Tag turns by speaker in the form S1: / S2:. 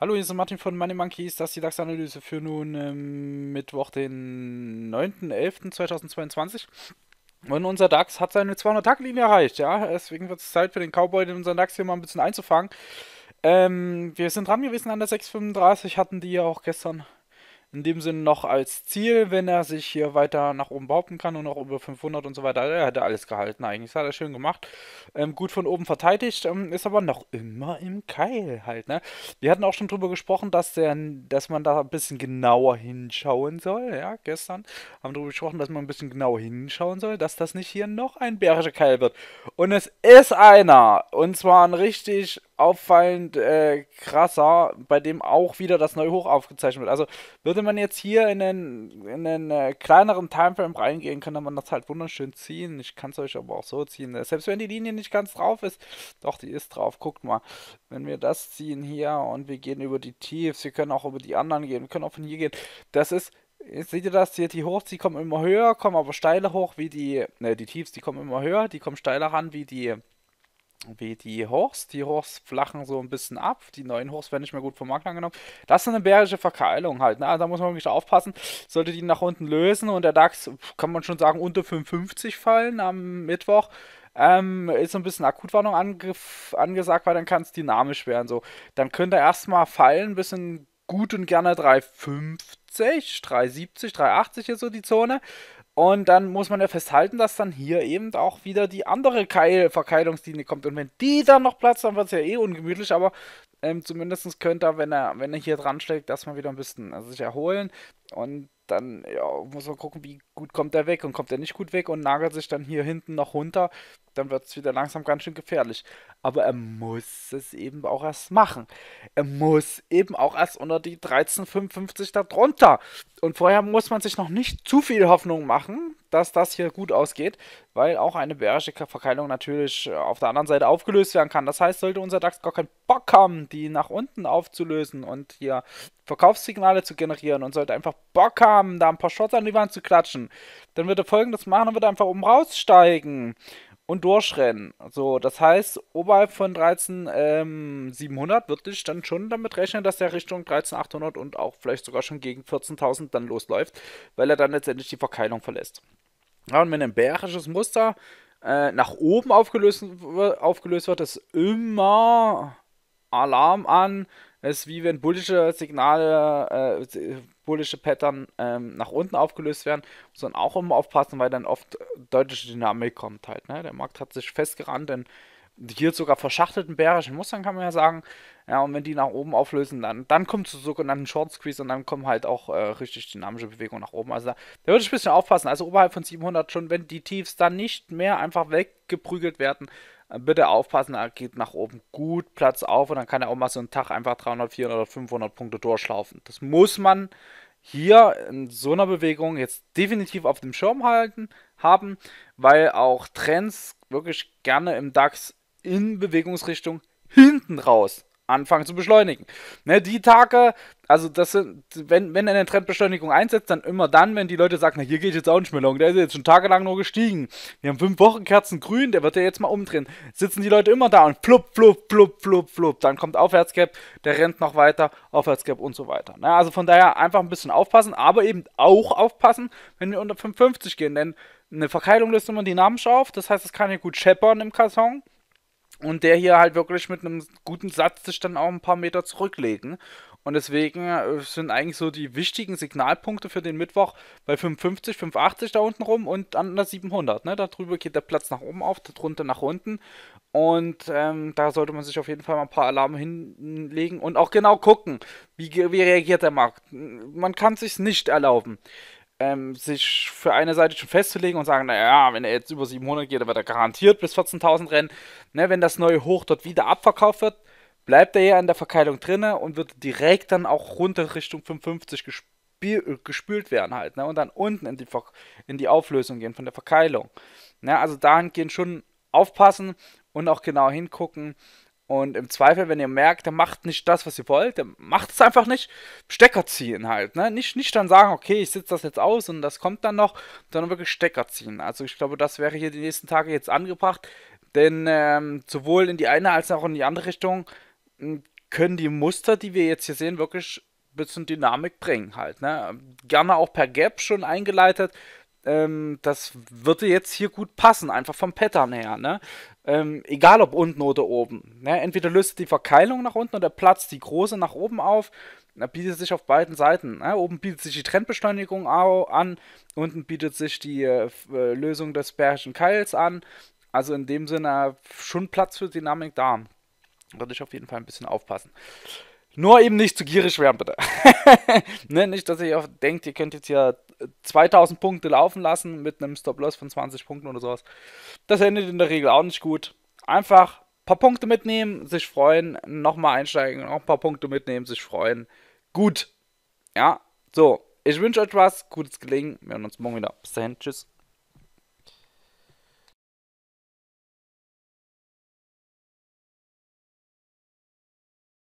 S1: Hallo, hier ist Martin von Money Monkeys, das ist die DAX-Analyse für nun ähm, Mittwoch, den 9.11.2022. Und unser DAX hat seine 200-Tag-Linie erreicht, ja, deswegen wird es Zeit für den Cowboy, den unseren DAX hier mal ein bisschen einzufangen. Ähm, wir sind dran gewesen an der 635, hatten die ja auch gestern in dem Sinne noch als Ziel, wenn er sich hier weiter nach oben behaupten kann und noch über 500 und so weiter. Er hätte alles gehalten eigentlich. Das hat er schön gemacht. Ähm, gut von oben verteidigt, ähm, ist aber noch immer im Keil halt. Ne? Wir hatten auch schon drüber gesprochen, dass, der, dass man da ein bisschen genauer hinschauen soll. Ja, gestern haben wir darüber gesprochen, dass man ein bisschen genauer hinschauen soll, dass das nicht hier noch ein bärischer Keil wird. Und es ist einer. Und zwar ein richtig auffallend äh, krasser, bei dem auch wieder das neue Hoch aufgezeichnet wird. Also würde man jetzt hier in einen, in einen äh, kleineren Timeframe reingehen, könnte man das halt wunderschön ziehen. Ich kann es euch aber auch so ziehen. Äh, selbst wenn die Linie nicht ganz drauf ist, doch, die ist drauf. Guckt mal, wenn wir das ziehen hier und wir gehen über die Tiefs, wir können auch über die anderen gehen, wir können auch von hier gehen. Das ist Jetzt seht ihr das, hier die Hochs, die kommen immer höher, kommen aber steiler hoch wie die, ne, die Tiefs, die kommen immer höher, die kommen steiler ran wie die, wie die Horst. Die Horst flachen so ein bisschen ab. Die neuen Horst werden nicht mehr gut vom Markt angenommen. Das ist eine bärische Verkeilung halt. Ne? Also da muss man wirklich aufpassen. Sollte die nach unten lösen und der DAX, kann man schon sagen, unter 55 fallen am Mittwoch. Ähm, ist so ein bisschen Akutwarnung ange angesagt, weil dann kann es dynamisch werden. So. Dann könnte er erstmal fallen, ein bisschen gut und gerne 3,50, 3,70, 3,80 ist so die Zone. Und dann muss man ja festhalten, dass dann hier eben auch wieder die andere Keil Verkeilungslinie kommt. Und wenn die dann noch platzt, dann wird es ja eh ungemütlich. Aber ähm, zumindest könnte er, wenn er, wenn er hier dran schlägt, erstmal wieder ein bisschen also sich erholen. Und dann ja, muss man gucken, wie gut kommt er weg und kommt er nicht gut weg und nagelt sich dann hier hinten noch runter dann wird es wieder langsam ganz schön gefährlich. Aber er muss es eben auch erst machen. Er muss eben auch erst unter die 13,55 darunter. Und vorher muss man sich noch nicht zu viel Hoffnung machen, dass das hier gut ausgeht, weil auch eine bärische Verkeilung natürlich äh, auf der anderen Seite aufgelöst werden kann. Das heißt, sollte unser DAX gar keinen Bock haben, die nach unten aufzulösen und hier Verkaufssignale zu generieren und sollte einfach Bock haben, da ein paar Shots an die Wand zu klatschen, dann würde folgendes machen, er würde einfach oben raussteigen und durchrennen. So, das heißt, oberhalb von 13.700 ähm, würde ich dann schon damit rechnen, dass der Richtung 13.800 und auch vielleicht sogar schon gegen 14.000 dann losläuft, weil er dann letztendlich die Verkeilung verlässt. Ja, und wenn ein bärisches Muster äh, nach oben aufgelöst, aufgelöst wird, ist immer Alarm an, es ist wie wenn bullische Signale, äh, bullische Pattern ähm, nach unten aufgelöst werden, muss man auch immer aufpassen, weil dann oft deutliche Dynamik kommt halt. Ne? Der Markt hat sich festgerannt in hier sogar verschachtelten bärischen Mustern, kann man ja sagen. Ja, und wenn die nach oben auflösen, dann, dann kommt zu sogenannten Short Squeeze und dann kommen halt auch äh, richtig dynamische Bewegungen nach oben. Also da, da würde ich ein bisschen aufpassen. Also oberhalb von 700 schon, wenn die Tiefs dann nicht mehr einfach weggeprügelt werden, bitte aufpassen, er geht nach oben gut Platz auf und dann kann er auch mal so einen Tag einfach 300, 400 oder 500 Punkte durchlaufen. Das muss man hier in so einer Bewegung jetzt definitiv auf dem Schirm halten haben, weil auch Trends wirklich gerne im DAX in Bewegungsrichtung hinten raus anfangen zu beschleunigen. Ne, die Tage, also das sind, wenn, wenn eine Trendbeschleunigung einsetzt, dann immer dann, wenn die Leute sagen, na hier geht jetzt auch nicht mehr lang, der ist jetzt schon tagelang nur gestiegen. Wir haben fünf Wochen Kerzen grün, der wird ja jetzt mal umdrehen. Sitzen die Leute immer da und plupp, plupp, plupp, plupp, plupp. Dann kommt Aufwärtsgap, der rennt noch weiter, Aufwärtsgap und so weiter. Na, also von daher einfach ein bisschen aufpassen, aber eben auch aufpassen, wenn wir unter 5,50 gehen, denn eine Verkeilung löst immer dynamisch auf, das heißt, es kann ja gut scheppern im Karton. Und der hier halt wirklich mit einem guten Satz sich dann auch ein paar Meter zurücklegen. Und deswegen äh, sind eigentlich so die wichtigen Signalpunkte für den Mittwoch bei 550, 580 da unten rum und an der 700. Ne? Darüber geht der Platz nach oben auf, darunter nach unten. Und ähm, da sollte man sich auf jeden Fall mal ein paar Alarme hinlegen und auch genau gucken, wie, wie reagiert der Markt. Man kann sich nicht erlauben ähm, sich für eine Seite schon festzulegen und sagen, naja, wenn er jetzt über 700 geht, dann wird er garantiert bis 14.000 rennen. Ne, wenn das neue Hoch dort wieder abverkauft wird, bleibt er ja an der Verkeilung drinne und wird direkt dann auch runter Richtung 55 gespült werden halt, ne? Und dann unten in die, Ver in die Auflösung gehen von der Verkeilung. Ne? Also dahingehend schon aufpassen und auch genau hingucken. Und im Zweifel, wenn ihr merkt, der macht nicht das, was ihr wollt, der macht es einfach nicht. Stecker ziehen halt, ne? Nicht, nicht dann sagen, okay, ich sitze das jetzt aus und das kommt dann noch, sondern wirklich Stecker ziehen. Also ich glaube, das wäre hier die nächsten Tage jetzt angebracht, denn ähm, sowohl in die eine als auch in die andere Richtung können die Muster, die wir jetzt hier sehen, wirklich ein bisschen Dynamik bringen halt. Ne? Gerne auch per Gap schon eingeleitet. Ähm, das würde jetzt hier gut passen, einfach vom Pattern her. Ne? Ähm, egal ob unten oder oben. Ne? Entweder löst die Verkeilung nach unten oder platzt die große nach oben auf. Da bietet sich auf beiden Seiten. Ne? Oben bietet sich die Trendbeschleunigung an, unten bietet sich die äh, äh, Lösung des Bärischen Keils an. Also in dem Sinne schon Platz für Dynamik da. Würde ich auf jeden Fall ein bisschen aufpassen. Nur eben nicht zu gierig werden, bitte. ne, nicht, dass ihr denkt, ihr könnt jetzt hier 2000 äh, Punkte laufen lassen mit einem Stop-Loss von 20 Punkten oder sowas. Das endet in der Regel auch nicht gut. Einfach ein paar Punkte mitnehmen, sich freuen, nochmal einsteigen, noch ein paar Punkte mitnehmen, sich freuen. Gut. Ja, so. Ich wünsche euch was, gutes Gelingen. Wir hören uns morgen wieder. Bis dahin, tschüss.